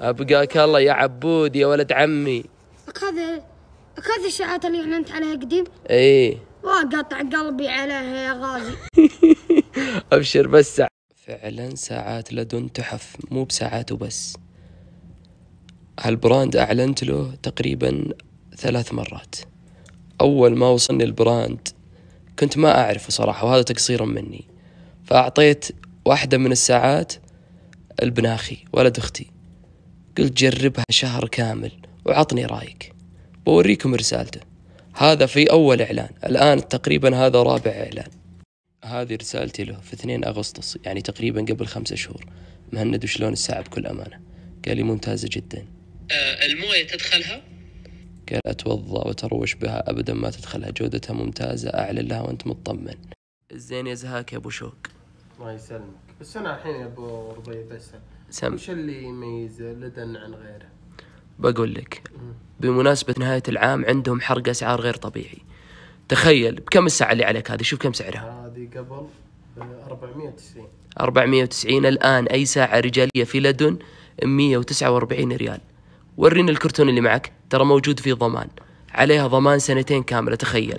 أبقاك الله يا عبود يا ولد عمي أخذ أخذ الشعات اللي أعلنت عليها قديم إيه واقطع قلبي عليها يا غازي أبشر بس فعلا ساعات لدن تحف مو بساعات وبس هالبراند أعلنت له تقريبا ثلاث مرات أول ما وصلني البراند كنت ما أعرفه صراحة وهذا تقصير مني فأعطيت واحدة من الساعات البناخي ولد أختي قلت جربها شهر كامل وعطني رايك بوريكم رسالته هذا في أول إعلان الآن تقريبا هذا رابع إعلان هذه رسالتي له في 2 أغسطس يعني تقريبا قبل خمسة شهور مهند وشلون الساعة بكل أمانة قال لي ممتازة جدا آه، الموية تدخلها؟ قال أتوضأ وتروش بها أبدا ما تدخلها جودتها ممتازة أعلن لها وأنت مطمن الزين زهاك يا أبو شوق الله يسلمك بس أنا الحين يا أبو رضي بس سم وش اللي يميز لدن عن غيره؟ بقول لك بمناسبة نهاية العام عندهم حرق أسعار غير طبيعي تخيل بكم الساعة اللي عليك هذه شوف كم سعرها هذه قبل 490 آه، 490 الآن أي ساعة رجالية في لدن 149 ريال وريني الكرتون اللي معك ترى موجود فيه ضمان عليها ضمان سنتين كامله تخيل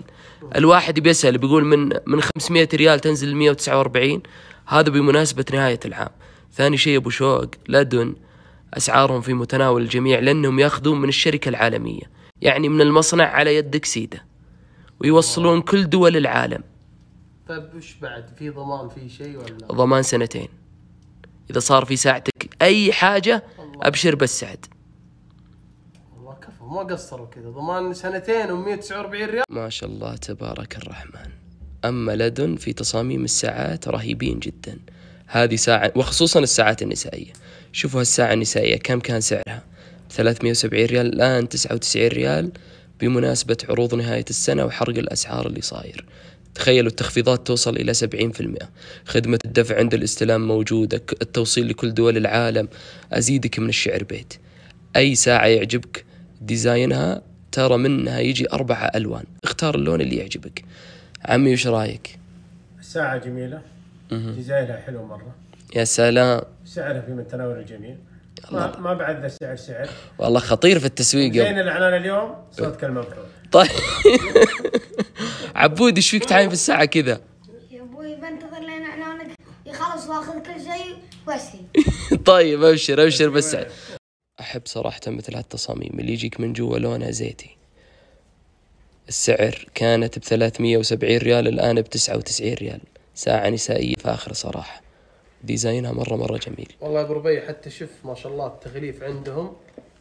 الواحد بيسال بيقول من من 500 ريال تنزل 149 هذا بمناسبه نهايه العام ثاني شيء أبو شوق لدن أسعارهم في متناول الجميع لأنهم يأخذون من الشركة العالمية يعني من المصنع على يدك سيدة ويوصلون كل دول العالم طيب وش بعد في ضمان في شيء ولا ضمان سنتين إذا صار في ساعتك أي حاجة الله. أبشر بالسعد والله كفو ما قصروا كذا ضمان سنتين و149 ريال ما شاء الله تبارك الرحمن أما لدن في تصاميم الساعات رهيبين جداً هذه ساعة وخصوصا الساعات النسائية شوفوا هالساعة النسائية كم كان سعرها 370 ريال الآن 99 ريال بمناسبة عروض نهاية السنة وحرق الأسعار اللي صاير تخيلوا التخفيضات توصل إلى 70% خدمة الدفع عند الاستلام موجودة التوصيل لكل دول العالم أزيدك من الشعر بيت أي ساعة يعجبك ديزاينها ترى منها يجي أربعة ألوان اختار اللون اللي يعجبك عمي وش رايك الساعة جميلة ديزاينها حلو مره يا سلام سعرها في من تناول الجميع ما, ما بعد السعر سعر والله خطير في التسويق زين الاعلان اليوم صوتك المبعوث طيب عبود ايش فيك تعاين في الساعه كذا؟ يا ابوي بنتظر لين اعلانك يخلص واخذ كل شيء واسي طيب ابشر ابشر بس احب صراحه مثل هالتصاميم اللي يجيك من جوا لونها زيتي السعر كانت ب 370 ريال الان ب 99 ريال ساعة نسائية فاخرة صراحة ديزاينها مرة مرة جميل والله ابو ربيع حتى شوف ما شاء الله التغليف عندهم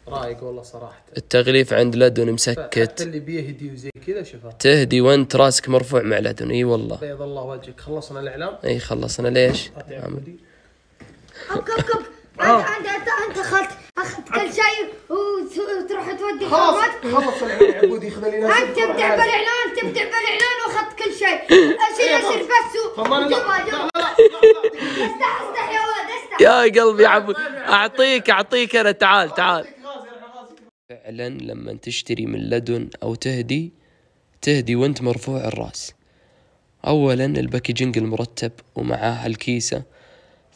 رايق والله صراحة التغليف عند لدن مسكت حتى اللي بيهدي وزي كذا شوفها تهدي وانت راسك مرفوع مع لدن اي والله بيض الله وجهك خلصنا الاعلام اي خلصنا ليش؟ آه. انت انت اخذت اخذت كل شيء وتروح تودي خلاص خلص خلاص خذ لي انت خلاص خلاص خلاص بالاعلان واخذت كل شيء إيه، خلاص اشيل يا قلبي يا عبود اعطيك اعطيك انا تعال تعال فعلا لما تشتري من لدن او تهدي تهدي وانت مرفوع الراس اولا الباكجينج المرتب ومعاه الكيسه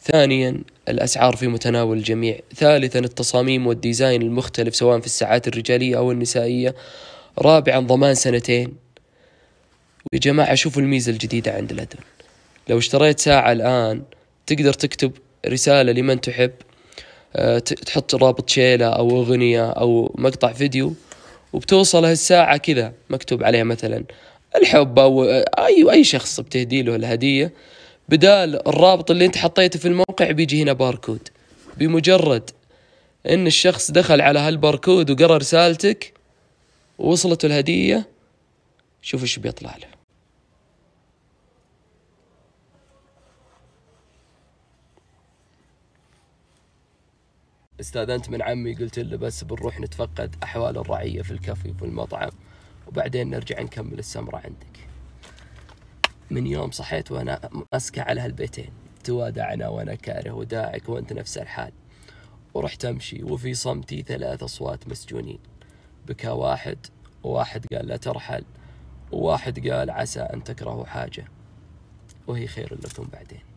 ثانيا الاسعار في متناول الجميع ثالثا التصاميم والديزاين المختلف سواء في الساعات الرجاليه او النسائيه رابعا ضمان سنتين ويا جماعه شوفوا الميزه الجديده عند لدن لو اشتريت ساعة الآن تقدر تكتب رسالة لمن تحب آه، تحط رابط شيلة أو أغنية أو مقطع فيديو وبتوصل هالساعة كذا مكتوب عليها مثلا الحب أو آه، أي أي شخص بتهدي له الهدية بدال الرابط اللي أنت حطيته في الموقع بيجي هنا باركود بمجرد ان الشخص دخل على هالباركود وقرا رسالتك ووصلته الهدية شوف ايش بيطلع له استاذنت من عمي قلت له بس بنروح نتفقد احوال الرعيه في الكافي وفي المطعم وبعدين نرجع نكمل السمره عندك من يوم صحيت وانا اسكى على هالبيتين توادعنا وانا كاره وداعك وانت نفس الحال ورحت امشي وفي صمتي ثلاث اصوات مسجونين بكى واحد وواحد قال لا ترحل وواحد قال عسى ان تكرهوا حاجه وهي خير لكم بعدين